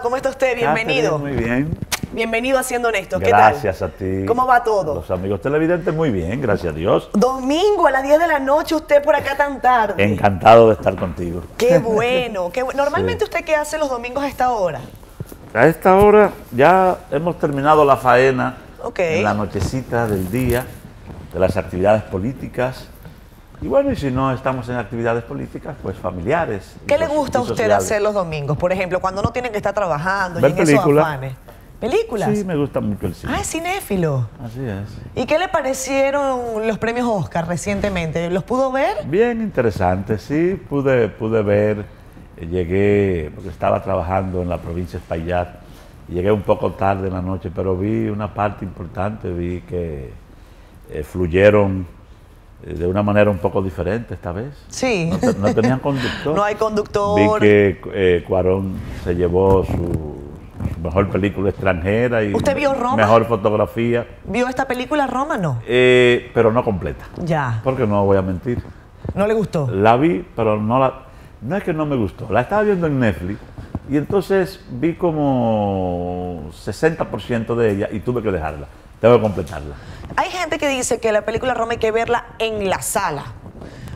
¿cómo está usted? Bienvenido. muy bien. Bienvenido haciendo Siendo Honesto. ¿Qué gracias a ti. ¿Cómo va todo? Los amigos televidentes, muy bien, gracias a Dios. Domingo a las 10 de la noche, usted por acá tan tarde. Encantado de estar contigo. Qué bueno. Normalmente, ¿usted qué hace los domingos a esta hora? A esta hora ya hemos terminado la faena. ok En la nochecita del día, de las actividades políticas y bueno, y si no estamos en actividades políticas, pues familiares. ¿Qué le gusta a usted hacer los domingos? Por ejemplo, cuando no tienen que estar trabajando Ver y en esos ¿Películas? Sí, me gusta mucho el cine. Ah, es cinéfilo. Así es. ¿Y qué le parecieron los premios Oscar recientemente? ¿Los pudo ver? Bien interesante, sí, pude, pude ver. Eh, llegué, porque estaba trabajando en la provincia de Espaillat, llegué un poco tarde en la noche, pero vi una parte importante, vi que eh, fluyeron eh, de una manera un poco diferente esta vez. Sí. No, tenían conductor. no hay conductor. Vi que eh, Cuarón se llevó su, mejor película extranjera y ¿Usted vio Roma? mejor fotografía. ¿Vio esta película Roma no? Eh, pero no completa. Ya. Porque no voy a mentir. ¿No le gustó? La vi, pero no la... No es que no me gustó. La estaba viendo en Netflix y entonces vi como 60% de ella y tuve que dejarla. Tengo que completarla. Hay gente que dice que la película Roma hay que verla en la sala.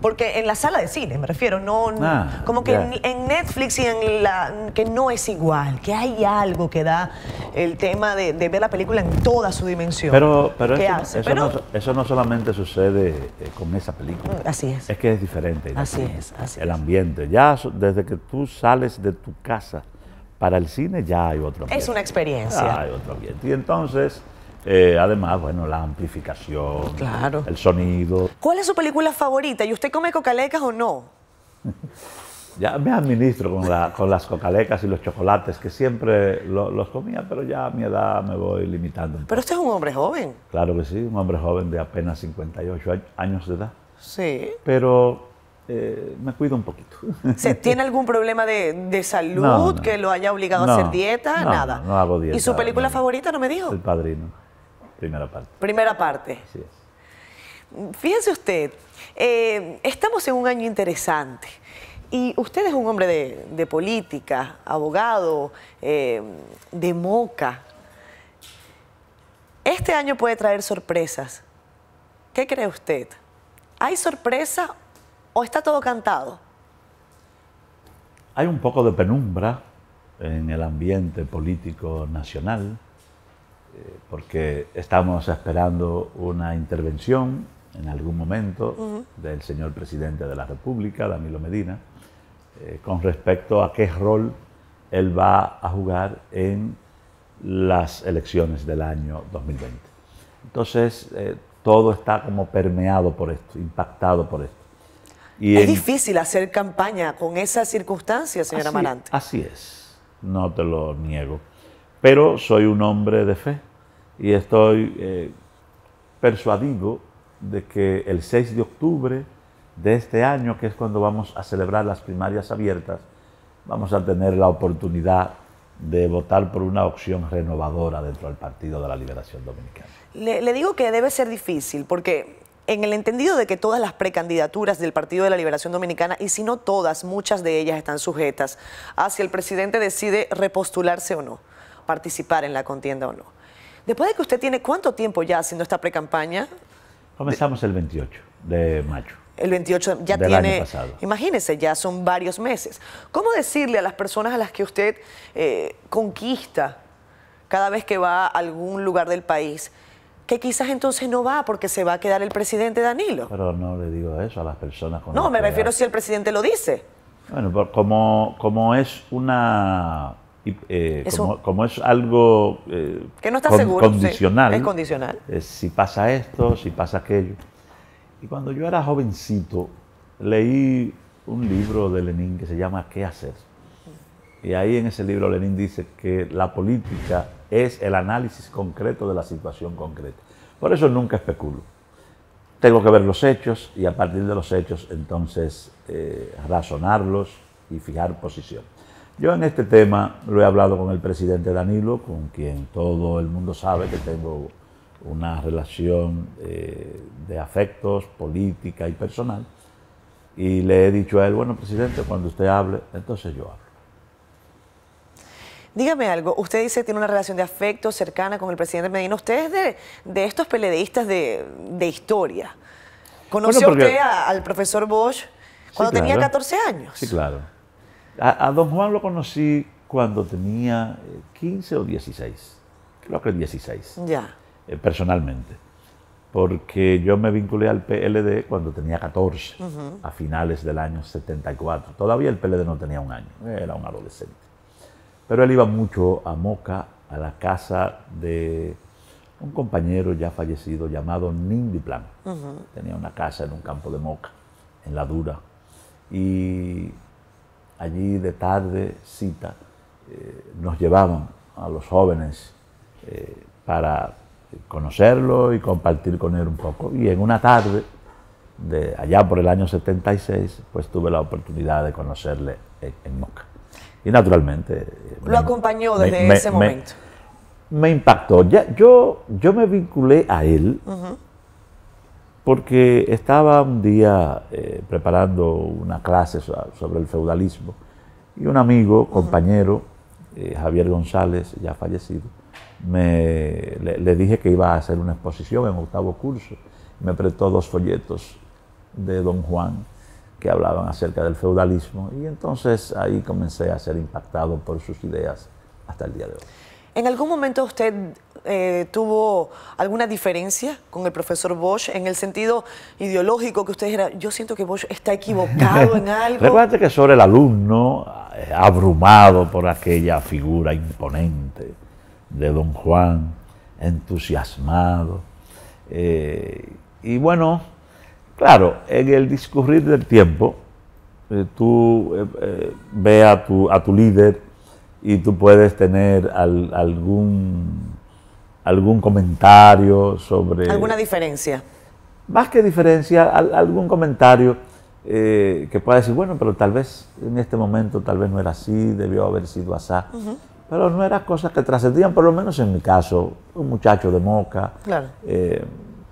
Porque en la sala de cine, me refiero, no, ah, como que en, Netflix y en la que no es igual, que hay algo que da el tema de, ver la película en toda su dimensión. Pero, pero, eso, no, solamente sucede eh, con esa película. Mm, así es. Es que es diferente. Así es, así El ambiente. Ya desde que tú sales de tu casa para el cine, ya hay otro ambiente. Es una experiencia. Ya hay otro ambiente. Y entonces eh, además, bueno, la amplificación, el sonido. ¿Cuál es su película favorita? ¿Y usted come cocalecas o no? ya me administro con, la, con, las cocalecas y los chocolates, que siempre los comía, pero ya a mi edad me voy limitando. Pero usted es un hombre joven. Claro que sí, un hombre joven de apenas 58 años de edad. Sí. Pero eh, me cuido un poquito. ¿Tiene algún problema de, salud que lo haya obligado a hacer dieta? nada. No hago dieta. ¿Y su película favorita no me dijo? El Padrino. Primera parte. Primera parte. Fíjense usted, eh, estamos en un año interesante. Y usted es un hombre de, política, abogado, eh, de moca. Este año puede traer sorpresas. ¿Qué cree usted? ¿Hay sorpresa o está todo cantado? Hay un poco de penumbra en el ambiente político nacional. Eh, porque estamos esperando una intervención en algún momento del señor presidente de la República, Danilo Medina, eh, con respecto a qué rol él va a jugar en las elecciones del año 2020. Entonces, eh, todo está como permeado por esto, impactado por esto. Y es difícil hacer campaña con esas circunstancias, señora Amarante. Así es, no te lo niego. Pero soy un hombre de fe y estoy eh, persuadido de que el 6 de octubre de este año, que es cuando vamos a celebrar las primarias abiertas, vamos a tener la oportunidad de votar por una opción renovadora dentro del Partido de la Liberación Dominicana. Le, le, digo que debe ser difícil, porque en el entendido de que todas las precandidaturas del Partido de la Liberación Dominicana, y si no todas, muchas de ellas están sujetas a si el presidente decide repostularse o no participar en la contienda o no. Después de que usted tiene, ¿cuánto tiempo ya haciendo esta precampaña? Comenzamos el 28 de mayo. El 28 ya tiene, imagínese, ya son varios meses. ¿Cómo decirle a las personas a las que usted eh, conquista cada vez que va a algún lugar del país que quizás entonces no va porque se va a quedar el presidente Danilo? Pero no le digo eso a las personas. Con no, me refiero si el presidente lo dice. Bueno, como, como es una y, eh, como, es algo condicional, si pasa esto, si pasa aquello. Y cuando yo era jovencito, leí un libro de Lenin que se llama ¿Qué hacer? Y ahí en ese libro Lenin dice que la política es el análisis concreto de la situación concreta. Por eso nunca especulo. Tengo que ver los hechos y a partir de los hechos entonces eh, razonarlos y fijar posiciones. Yo en este tema lo he hablado con el presidente Danilo, con quien todo el mundo sabe que tengo una relación eh, de afectos, política y personal. Y le he dicho a él, bueno, presidente, cuando usted hable, entonces yo hablo. Dígame algo, usted dice que tiene una relación de afecto cercana con el presidente Medina. Usted es de, estos peledeístas de, historia. ¿Conoció usted al profesor Bosch cuando tenía 14 años? Sí, claro. A, don Juan lo conocí cuando tenía 15 eh, o 16, creo que 16, ya. Eh, personalmente, porque yo me vinculé al PLD cuando tenía 14, a finales del año 74. Todavía el PLD no tenía un año, era un adolescente. Pero él iba mucho a Moca, a la casa de un compañero ya fallecido llamado Nindy Plan. Tenía una casa en un campo de Moca, en La Dura. Y allí de tarde, cita, eh, nos llevaban a los jóvenes eh, para conocerlo y compartir con él un poco. Y en una tarde, de allá por el año 76, pues tuve la oportunidad de conocerle en, Moca. Y naturalmente... Eh, Lo acompañó desde ese momento. Me, impactó. yo, yo me vinculé a él porque estaba un día eh, preparando una clase sobre el feudalismo y un amigo, compañero, eh, Javier González, ya fallecido, me, le, dije que iba a hacer una exposición en octavo curso. Me prestó dos folletos de Don Juan que hablaban acerca del feudalismo y entonces ahí comencé a ser impactado por sus ideas hasta el día de hoy. ¿En algún momento usted eh, tuvo alguna diferencia con el profesor Bosch en el sentido ideológico que usted era, yo siento que Bosch está equivocado en algo? Recuerda que sobre el alumno, eh, abrumado por aquella figura imponente de don Juan, entusiasmado, eh, y bueno, claro, en el discurrir del tiempo, tú ves ve a tu, a tu líder y tú puedes tener algún, algún comentario sobre... ¿Alguna diferencia? Más que diferencia, algún comentario eh, que pueda decir, bueno, pero tal vez en este momento tal vez no era así, debió haber sido así. Pero no eran cosas que trascendían, por lo menos en mi caso, un muchacho de Moca, eh,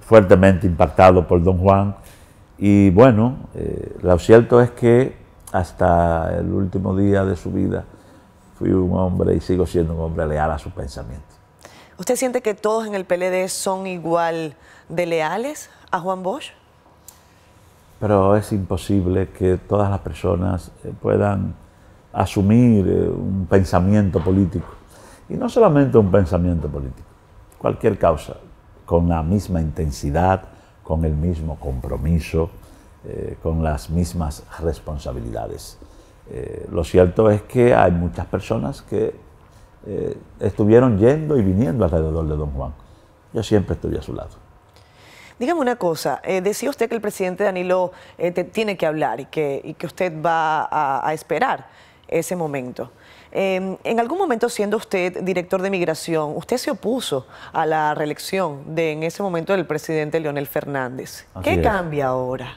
fuertemente impactado por Don Juan. Y bueno, eh, lo cierto es que hasta el último día de su vida, fui un hombre y sigo siendo un hombre leal a sus pensamientos. ¿Usted siente que todos en el PLD son igual de leales a Juan Bosch? Pero es imposible que todas las personas eh, puedan asumir eh, un pensamiento político. Y no solamente un pensamiento político, cualquier causa, con la misma intensidad, con el mismo compromiso, eh, con las mismas responsabilidades. Eh, lo cierto es que hay muchas personas que eh, estuvieron yendo y viniendo alrededor de don Juan. Yo siempre estuve a su lado. Dígame una cosa, eh, decía usted que el presidente Danilo tiene que hablar y que, usted va a, esperar ese momento. Em, en algún momento, siendo usted director de migración, usted se opuso a la reelección de en ese momento del presidente Leonel Fernández. ¿Qué cambia ahora?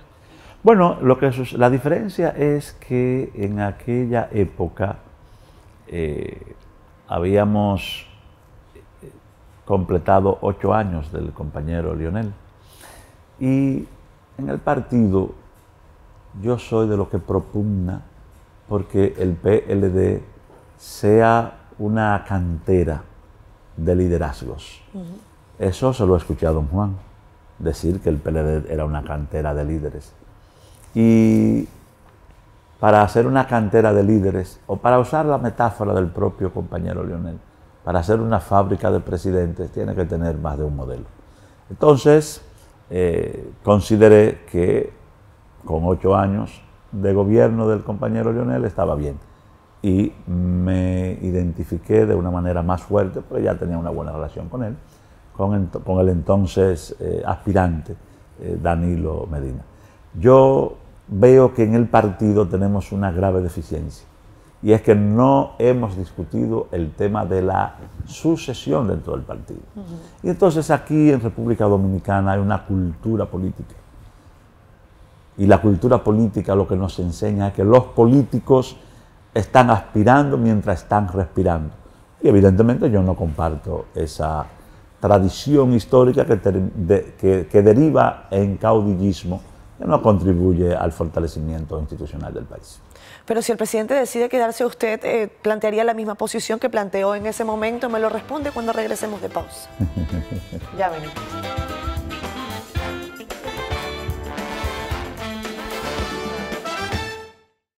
Bueno, lo que la diferencia es que en aquella época eh, habíamos eh, completado ocho años del compañero Lionel. Y en el partido yo soy de lo que propugna porque el PLD sea una cantera de liderazgos. Eso se lo ha escuchado don Juan, decir que el PLD era una cantera de líderes. Y para hacer una cantera de líderes, o para usar la metáfora del propio compañero Lionel, para hacer una fábrica de presidentes tiene que tener más de un modelo. Entonces, eh, consideré que con ocho años de gobierno del compañero Lionel estaba bien y me identifiqué de una manera más fuerte, porque ya tenía una buena relación con él, con, con el entonces eh, aspirante eh, Danilo Medina. Yo veo que en el partido tenemos una grave deficiencia. Y es que no hemos discutido el tema de la sucesión dentro del partido. Y entonces aquí en República Dominicana hay una cultura política. Y la cultura política lo que nos enseña es que los políticos están aspirando mientras están respirando. Y evidentemente yo no comparto esa tradición histórica que, que deriva en caudillismo no contribuye al fortalecimiento institucional del país. Pero si el presidente decide quedarse, usted eh, plantearía la misma posición que planteó en ese momento. Me lo responde cuando regresemos de pausa. ya venimos.